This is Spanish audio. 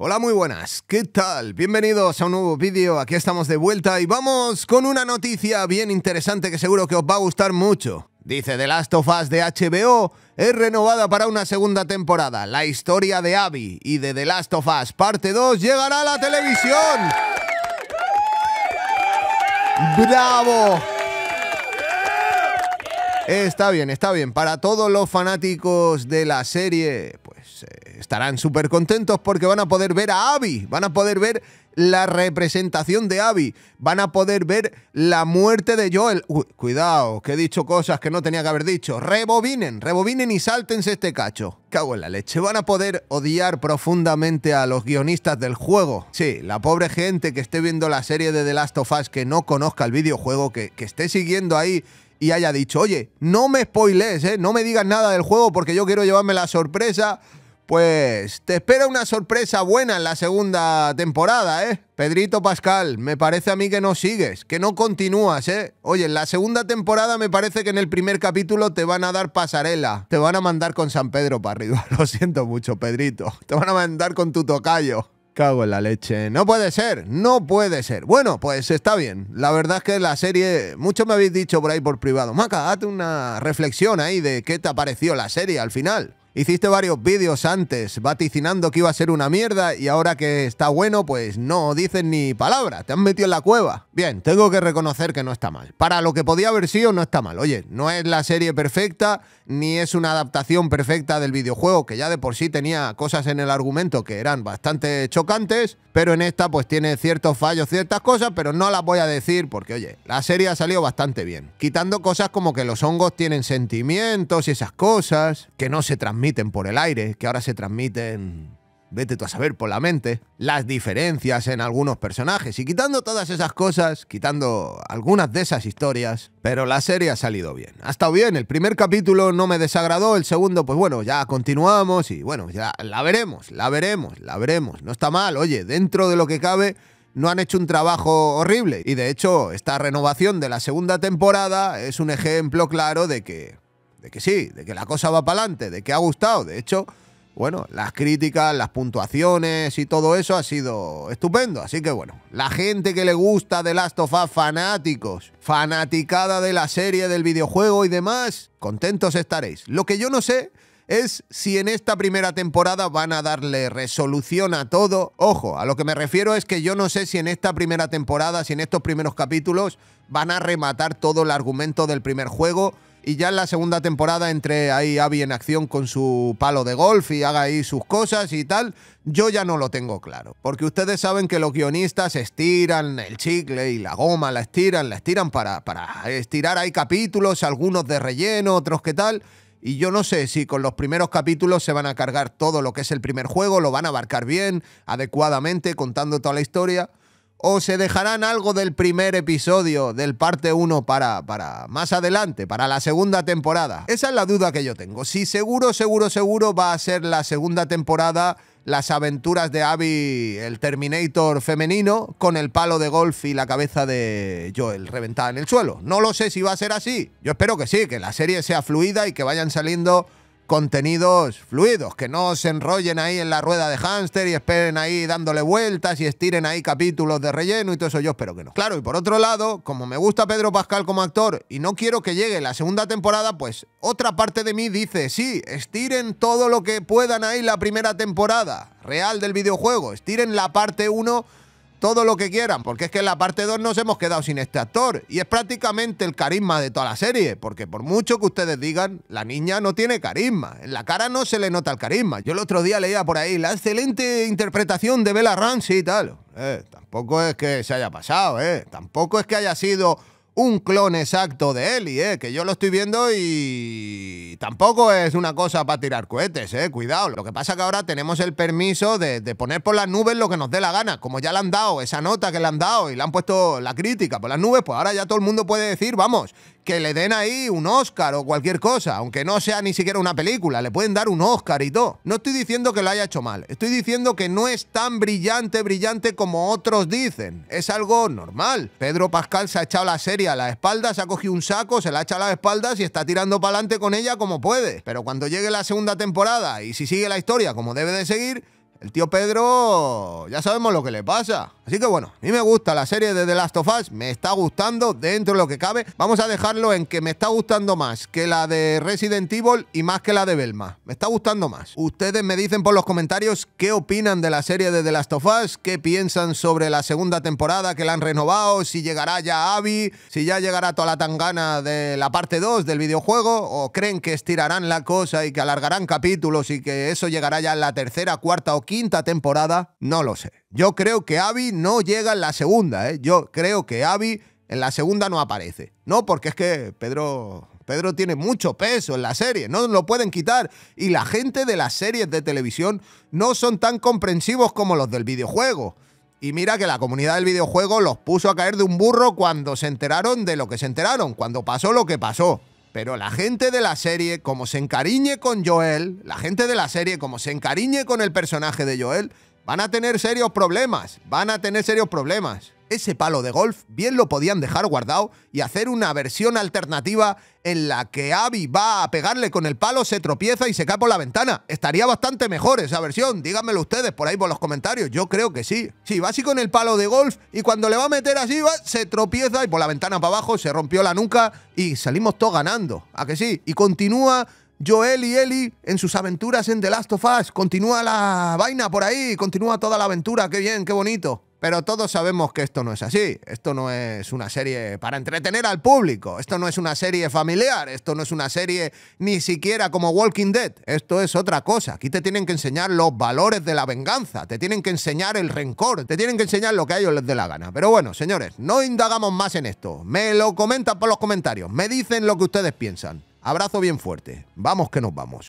Hola, muy buenas. ¿Qué tal? Bienvenidos a un nuevo vídeo. Aquí estamos de vuelta y vamos con una noticia bien interesante que seguro que os va a gustar mucho. Dice The Last of Us de HBO es renovada para una segunda temporada. La historia de Abby y de The Last of Us parte 2 llegará a la televisión. ¡Bravo! Está bien, está bien. Para todos los fanáticos de la serie, estarán súper contentos porque van a poder ver a Abby, van a poder ver la representación de Abby, van a poder ver la muerte de Joel. cuidado, que he dicho cosas que no tenía que haber dicho. Rebobinen, rebobinen y sáltense este cacho. Cago en la leche, van a poder odiar profundamente a los guionistas del juego. Sí, la pobre gente que esté viendo la serie de The Last of Us, que no conozca el videojuego, que, esté siguiendo ahí y haya dicho, oye, no me spoilees, ¿eh? no me digas nada del juego porque yo quiero llevarme la sorpresa pues te espera una sorpresa buena en la segunda temporada, ¿eh? Pedrito Pascal, me parece a mí que no sigues, que no continúas, ¿eh? Oye, en la segunda temporada me parece que en el primer capítulo te van a dar pasarela. Te van a mandar con San Pedro para arriba. Lo siento mucho, Pedrito. Te van a mandar con tu tocayo. Cago en la leche. No puede ser, no puede ser. Bueno, pues está bien. La verdad es que la serie, Mucho me habéis dicho por ahí por privado, Maca, hazte una reflexión ahí de qué te parecido la serie al final. Hiciste varios vídeos antes vaticinando que iba a ser una mierda y ahora que está bueno, pues no dices ni palabra, te han metido en la cueva. Bien, tengo que reconocer que no está mal. Para lo que podía haber sido, no está mal. Oye, no es la serie perfecta, ni es una adaptación perfecta del videojuego, que ya de por sí tenía cosas en el argumento que eran bastante chocantes, pero en esta pues tiene ciertos fallos, ciertas cosas, pero no las voy a decir porque, oye, la serie ha salido bastante bien. Quitando cosas como que los hongos tienen sentimientos y esas cosas, que no se transmiten por el aire, que ahora se transmiten, vete tú a saber, por la mente, las diferencias en algunos personajes. Y quitando todas esas cosas, quitando algunas de esas historias, pero la serie ha salido bien. Ha estado bien, el primer capítulo no me desagradó, el segundo, pues bueno, ya continuamos y bueno, ya la veremos, la veremos, la veremos. No está mal, oye, dentro de lo que cabe no han hecho un trabajo horrible. Y de hecho, esta renovación de la segunda temporada es un ejemplo claro de que de que sí, de que la cosa va para adelante, de que ha gustado. De hecho, bueno, las críticas, las puntuaciones y todo eso ha sido estupendo. Así que bueno, la gente que le gusta de Last of Us, fanáticos, fanaticada de la serie, del videojuego y demás, contentos estaréis. Lo que yo no sé es si en esta primera temporada van a darle resolución a todo. Ojo, a lo que me refiero es que yo no sé si en esta primera temporada, si en estos primeros capítulos, van a rematar todo el argumento del primer juego y ya en la segunda temporada entre ahí Abby en acción con su palo de golf y haga ahí sus cosas y tal, yo ya no lo tengo claro. Porque ustedes saben que los guionistas estiran el chicle y la goma, la estiran, la estiran para, para estirar ahí capítulos, algunos de relleno, otros que tal. Y yo no sé si con los primeros capítulos se van a cargar todo lo que es el primer juego, lo van a abarcar bien, adecuadamente, contando toda la historia o se dejarán algo del primer episodio, del parte 1 para, para más adelante, para la segunda temporada? Esa es la duda que yo tengo. Si seguro, seguro, seguro va a ser la segunda temporada las aventuras de Abby, el Terminator femenino, con el palo de golf y la cabeza de Joel reventada en el suelo. No lo sé si va a ser así. Yo espero que sí, que la serie sea fluida y que vayan saliendo contenidos fluidos, que no se enrollen ahí en la rueda de hámster y esperen ahí dándole vueltas y estiren ahí capítulos de relleno y todo eso, yo espero que no. Claro, y por otro lado, como me gusta Pedro Pascal como actor y no quiero que llegue la segunda temporada, pues otra parte de mí dice, sí, estiren todo lo que puedan ahí la primera temporada real del videojuego, estiren la parte 1 todo lo que quieran, porque es que en la parte 2 nos hemos quedado sin este actor y es prácticamente el carisma de toda la serie, porque por mucho que ustedes digan, la niña no tiene carisma, en la cara no se le nota el carisma. Yo el otro día leía por ahí la excelente interpretación de Bella Ramsey y tal. Eh, tampoco es que se haya pasado, eh. tampoco es que haya sido un clon exacto de Eli, ¿eh? que yo lo estoy viendo y tampoco es una cosa para tirar cohetes, ¿eh? cuidado. Lo que pasa que ahora tenemos el permiso de, de, poner por las nubes lo que nos dé la gana, como ya le han dado esa nota que le han dado y le han puesto la crítica por las nubes, pues ahora ya todo el mundo puede decir, vamos, que le den ahí un Oscar o cualquier cosa, aunque no sea ni siquiera una película, le pueden dar un Oscar y todo. No estoy diciendo que lo haya hecho mal, estoy diciendo que no es tan brillante, brillante como otros dicen. Es algo normal. Pedro Pascal se ha echado la serie a la espalda, se ha cogido un saco, se la ha echado a las espaldas y está tirando para adelante con ella como puede. Pero cuando llegue la segunda temporada y si sigue la historia como debe de seguir, el tío Pedro, ya sabemos lo que le pasa. Así que bueno, a mí me gusta la serie de The Last of Us, me está gustando dentro de lo que cabe. Vamos a dejarlo en que me está gustando más que la de Resident Evil y más que la de Belma. Me está gustando más. Ustedes me dicen por los comentarios qué opinan de la serie de The Last of Us, qué piensan sobre la segunda temporada que la han renovado, si llegará ya Abby, si ya llegará toda la tangana de la parte 2 del videojuego, o creen que estirarán la cosa y que alargarán capítulos y que eso llegará ya en la tercera, cuarta o quinta temporada, no lo sé. Yo creo que Abby no llega en la segunda, ¿eh? Yo creo que Abby en la segunda no aparece. No, porque es que Pedro... Pedro tiene mucho peso en la serie, no lo pueden quitar. Y la gente de las series de televisión no son tan comprensivos como los del videojuego. Y mira que la comunidad del videojuego los puso a caer de un burro cuando se enteraron de lo que se enteraron, cuando pasó lo que pasó. Pero la gente de la serie, como se encariñe con Joel, la gente de la serie, como se encariñe con el personaje de Joel, Van a tener serios problemas, van a tener serios problemas. Ese palo de golf bien lo podían dejar guardado y hacer una versión alternativa en la que Abby va a pegarle con el palo, se tropieza y se cae por la ventana. Estaría bastante mejor esa versión, díganmelo ustedes por ahí por los comentarios, yo creo que sí. Sí, va así con el palo de golf y cuando le va a meter así, va, se tropieza y por la ventana para abajo, se rompió la nuca y salimos todos ganando. ¿A que sí? Y continúa Joel y Eli en sus aventuras en The Last of Us. Continúa la vaina por ahí, continúa toda la aventura, qué bien, qué bonito. Pero todos sabemos que esto no es así. Esto no es una serie para entretener al público. Esto no es una serie familiar. Esto no es una serie ni siquiera como Walking Dead. Esto es otra cosa. Aquí te tienen que enseñar los valores de la venganza. Te tienen que enseñar el rencor. Te tienen que enseñar lo que a ellos les dé la gana. Pero bueno, señores, no indagamos más en esto. Me lo comentan por los comentarios. Me dicen lo que ustedes piensan. Abrazo bien fuerte. Vamos que nos vamos.